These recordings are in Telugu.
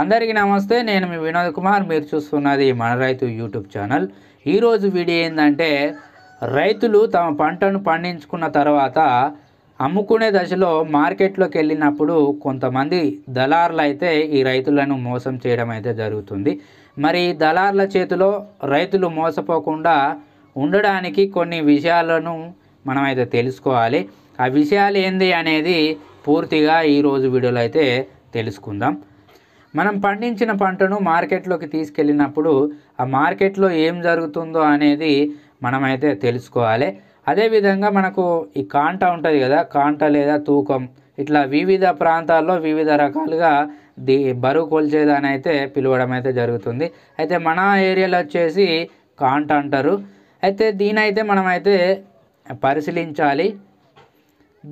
అందరికీ నమస్తే నేను మీ వినోద్ కుమార్ మీరు చూస్తున్నది మన రైతు యూట్యూబ్ ఛానల్ ఈరోజు వీడియో ఏంటంటే రైతులు తమ పంటను పండించుకున్న తర్వాత అమ్ముకునే దశలో మార్కెట్లోకి వెళ్ళినప్పుడు కొంతమంది దళారులు అయితే ఈ రైతులను మోసం చేయడం అయితే జరుగుతుంది మరి దళారుల చేతిలో రైతులు మోసపోకుండా ఉండడానికి కొన్ని విషయాలను మనమైతే తెలుసుకోవాలి ఆ విషయాలు ఏంది అనేది పూర్తిగా ఈరోజు వీడియోలో అయితే తెలుసుకుందాం మనం పండించిన పంటను మార్కెట్లోకి తీసుకెళ్ళినప్పుడు ఆ మార్కెట్లో ఏం జరుగుతుందో అనేది మనమైతే తెలుసుకోవాలి అదేవిధంగా మనకు ఈ కాంట ఉంటుంది కదా కాంట లేదా తూకం ఇట్లా వివిధ ప్రాంతాల్లో వివిధ రకాలుగా ది బరువు కొల్చేదాని అయితే పిలవడం అయితే జరుగుతుంది అయితే మన ఏరియాలో వచ్చేసి కాంట అంటారు అయితే దీనైతే మనమైతే పరిశీలించాలి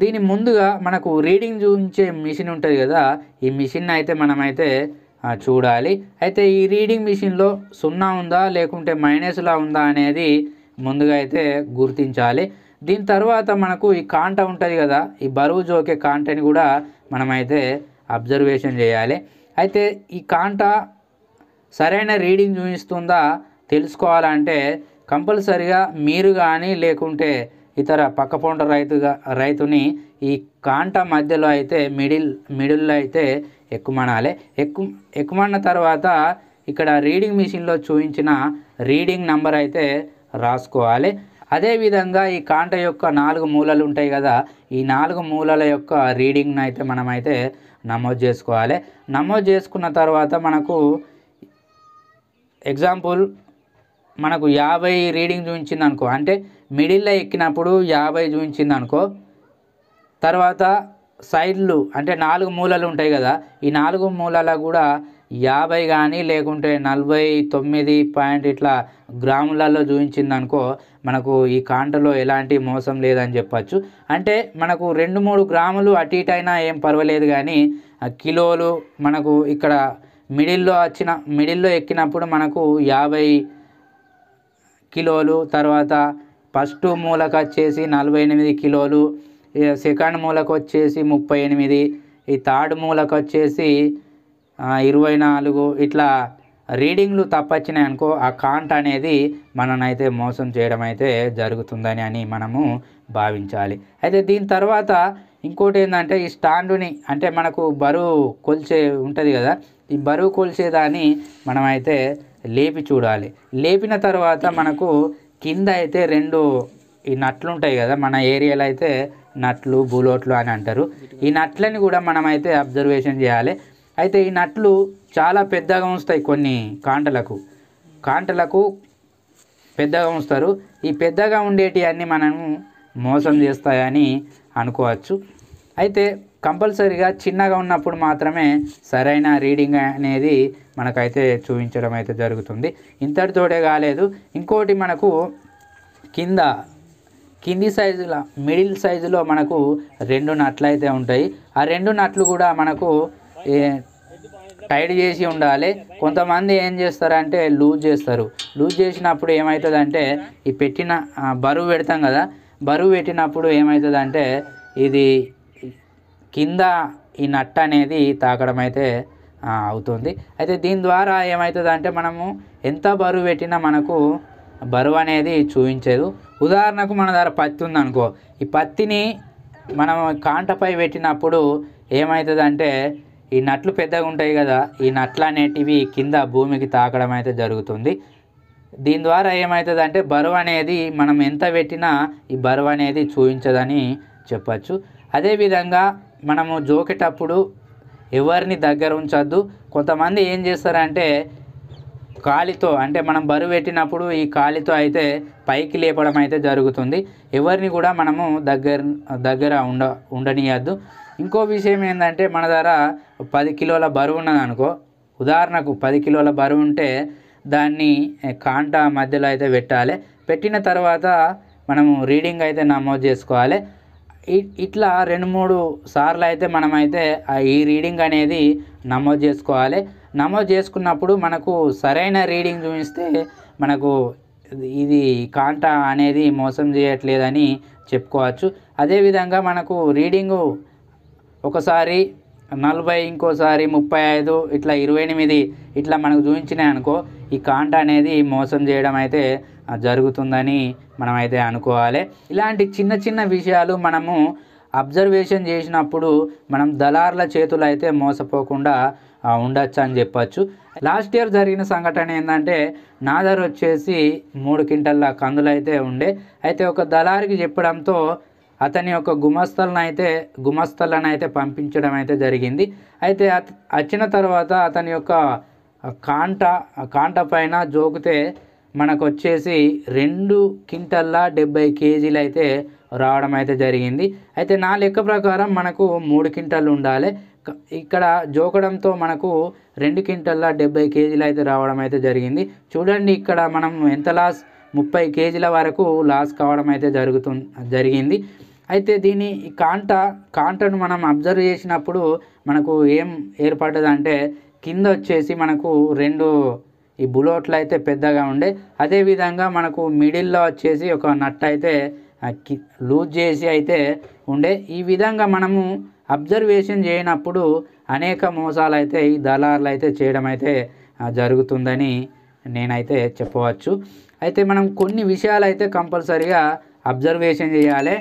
దీని ముందుగా మనకు రీడింగ్ చూపించే మిషన్ ఉంటుంది కదా ఈ మిషన్ అయితే మనమైతే చూడాలి అయితే ఈ రీడింగ్ మిషన్లో సున్నా ఉందా లేకుంటే మైనస్లా ఉందా అనేది ముందుగా అయితే గుర్తించాలి దీని తర్వాత మనకు ఈ కాంట ఉంటుంది కదా ఈ బరువు జోకే కాంటని కూడా మనమైతే అబ్జర్వేషన్ చేయాలి అయితే ఈ కాంట సరైన రీడింగ్ చూపిస్తుందా తెలుసుకోవాలంటే కంపల్సరిగా మీరు కానీ లేకుంటే ఇతర పొంట రైతుగా రైతుని ఈ కాంట మధ్యలో అయితే మిడిల్ మిడిల్లో అయితే ఎక్కుమనాలి ఎక్కు ఎక్కుమన్న తర్వాత ఇక్కడ రీడింగ్ మిషన్లో చూపించిన రీడింగ్ నంబర్ అయితే రాసుకోవాలి అదేవిధంగా ఈ కాంట యొక్క నాలుగు మూలలు ఉంటాయి కదా ఈ నాలుగు మూలల యొక్క రీడింగ్ను అయితే మనమైతే నమోదు చేసుకోవాలి నమోదు చేసుకున్న తర్వాత మనకు ఎగ్జాంపుల్ మనకు యాభై రీడింగ్ చూపించింది అనుకో అంటే మిడిల్లో ఎక్కినప్పుడు యాభై చూపించింది అనుకో తర్వాత సైడ్లు అంటే నాలుగు మూలలు ఉంటాయి కదా ఈ నాలుగు మూలల కూడా యాభై కానీ లేకుంటే నలభై తొమ్మిది పాయింట్ ఇట్లా గ్రాములలో చూపించింది అనుకో మనకు ఈ కాంటలో ఎలాంటి మోసం లేదని చెప్పచ్చు అంటే మనకు రెండు మూడు గ్రాములు అటు ఇటైనా ఏం పర్వాలేదు కానీ కిలోలు మనకు ఇక్కడ మిడిల్లో వచ్చిన మిడిల్లో ఎక్కినప్పుడు మనకు యాభై కిలోలు తర్వాత ఫస్ట్ మూలక వచ్చేసి నలభై ఎనిమిది కిలోలు సెకండ్ మూలక వచ్చేసి ముప్పై ఎనిమిది ఈ థర్డ్ మూలక వచ్చేసి ఇరవై నాలుగు ఇట్లా రీడింగ్లు తప్పచ్చినాయి అనుకో ఆ కాంట్ అనేది మననైతే మోసం చేయడం అయితే జరుగుతుందని అని మనము భావించాలి అయితే దీని తర్వాత ఇంకోటి ఏంటంటే ఈ స్టాండుని అంటే మనకు బరువు కొలిచే ఉంటుంది కదా ఈ బరువు కొలిచేదాన్ని మనమైతే లేపి చూడాలి లేపిన తర్వాత మనకు కింద అయితే రెండు ఈ నట్లు ఉంటాయి కదా మన ఏరియాలో అయితే నట్లు బులోట్లు అని అంటారు ఈ నట్లని కూడా మనమైతే అబ్జర్వేషన్ చేయాలి అయితే ఈ నట్లు చాలా పెద్దగా ఉంచుతాయి కొన్ని కాంటలకు కాంటలకు పెద్దగా ఉంచుతారు ఈ పెద్దగా ఉండేటివన్నీ మనము మోసం చేస్తాయని అనుకోవచ్చు అయితే కంపల్సరీగా చిన్నగా ఉన్నప్పుడు మాత్రమే సరైన రీడింగ్ అనేది మనకైతే చూపించడం అయితే జరుగుతుంది ఇంతటితోటే కాలేదు ఇంకోటి మనకు కింద కింది సైజుల మిడిల్ సైజులో మనకు రెండు నట్లు అయితే ఉంటాయి ఆ రెండు నట్లు కూడా మనకు టైట్ చేసి ఉండాలి కొంతమంది ఏం చేస్తారంటే లూజ్ చేస్తారు లూజ్ చేసినప్పుడు ఏమవుతుందంటే ఈ పెట్టిన బరువు పెడతాం కదా బరువు పెట్టినప్పుడు ఏమవుతుందంటే ఇది కింద ఈ నట్ అనేది తాగడం అయితే అవుతుంది అయితే దీని ద్వారా ఏమవుతుందంటే మనము ఎంత బరువు పెట్టినా మనకు బరువు అనేది చూపించదు ఉదాహరణకు మన దగ్గర పత్తి ఉందనుకో ఈ పత్తిని మనం కాంటపై పెట్టినప్పుడు ఏమవుతుందంటే ఈ నట్లు పెద్దగా ఉంటాయి కదా ఈ నట్లు అనేటివి కింద భూమికి తాకడం అయితే జరుగుతుంది దీని ద్వారా ఏమవుతుందంటే బరువు అనేది మనం ఎంత పెట్టినా ఈ బరువు అనేది చూపించదని చెప్పచ్చు అదేవిధంగా మనము జోకేటప్పుడు ఎవరిని దగ్గర ఉంచద్దు కొంతమంది ఏం చేస్తారంటే కాలితో అంటే మనం బరువు పెట్టినప్పుడు ఈ కాలితో అయితే పైకి లేపడం అయితే జరుగుతుంది ఎవరిని కూడా మనము దగ్గర దగ్గర ఉండ ఉండనీయద్దు ఇంకో విషయం ఏంటంటే మన ధర పది కిలోల బరువు ఉన్నదనుకో ఉదాహరణకు పది కిలోల బరువు ఉంటే దాన్ని కాంట మధ్యలో అయితే పెట్టాలి పెట్టిన తర్వాత మనము రీడింగ్ అయితే నమోదు చేసుకోవాలి ఇట్లా రెండు మూడు సార్లు అయితే మనమైతే ఈ రీడింగ్ అనేది నమోదు చేసుకోవాలి నమోదు చేసుకున్నప్పుడు మనకు సరైన రీడింగ్ చూపిస్తే మనకు ఇది కాంటా అనేది మోసం చేయట్లేదని చెప్పుకోవచ్చు అదేవిధంగా మనకు రీడింగు ఒకసారి నలభై ఇంకోసారి ముప్పై ఐదు ఇట్లా ఇరవై ఎనిమిది ఇట్లా మనకు చూపించినాయి అనుకో ఈ కాంట అనేది మోసం చేయడం అయితే జరుగుతుందని మనమైతే అనుకోవాలి ఇలాంటి చిన్న చిన్న విషయాలు మనము అబ్జర్వేషన్ చేసినప్పుడు మనం దళార్ల చేతులు అయితే మోసపోకుండా ఉండొచ్చు అని చెప్పచ్చు లాస్ట్ ఇయర్ జరిగిన సంఘటన ఏంటంటే నా ధర వచ్చేసి మూడు క్వింటల్ల కందులు అయితే ఉండే అయితే ఒక దళారికి చెప్పడంతో అతని యొక్క గుమస్తలను అయితే గుమస్తలను అయితే పంపించడం అయితే జరిగింది అయితే వచ్చిన తర్వాత అతని యొక్క కాంట కాంట పైన జోకితే మనకు వచ్చేసి రెండు క్వింటల్లా డెబ్బై కేజీలు అయితే రావడం అయితే జరిగింది అయితే నా లెక్క ప్రకారం మనకు మూడు క్వింటల్లు ఉండాలి ఇక్కడ జోకడంతో మనకు రెండు క్వింటల్లా డెబ్బై కేజీలు అయితే రావడం అయితే జరిగింది చూడండి ఇక్కడ మనం ఎంత లాస్ ముప్పై కేజీల వరకు లాస్ కావడం అయితే జరుగుతు జరిగింది అయితే దీని కాంట కాంటను మనం అబ్జర్వ్ చేసినప్పుడు మనకు ఏం ఏర్పడ్డదంటే కింద వచ్చేసి మనకు రెండు ఈ బులోట్లు అయితే పెద్దగా ఉండే అదేవిధంగా మనకు మిడిల్లో వచ్చేసి ఒక నట్ అయితే లూజ్ చేసి అయితే ఉండే ఈ విధంగా మనము అబ్జర్వేషన్ చేయనప్పుడు అనేక మోసాలు అయితే ఈ దళార్లు అయితే చేయడం అయితే జరుగుతుందని నేనైతే చెప్పవచ్చు అయితే మనం కొన్ని విషయాలు అయితే కంపల్సరిగా అబ్జర్వేషన్ చేయాలి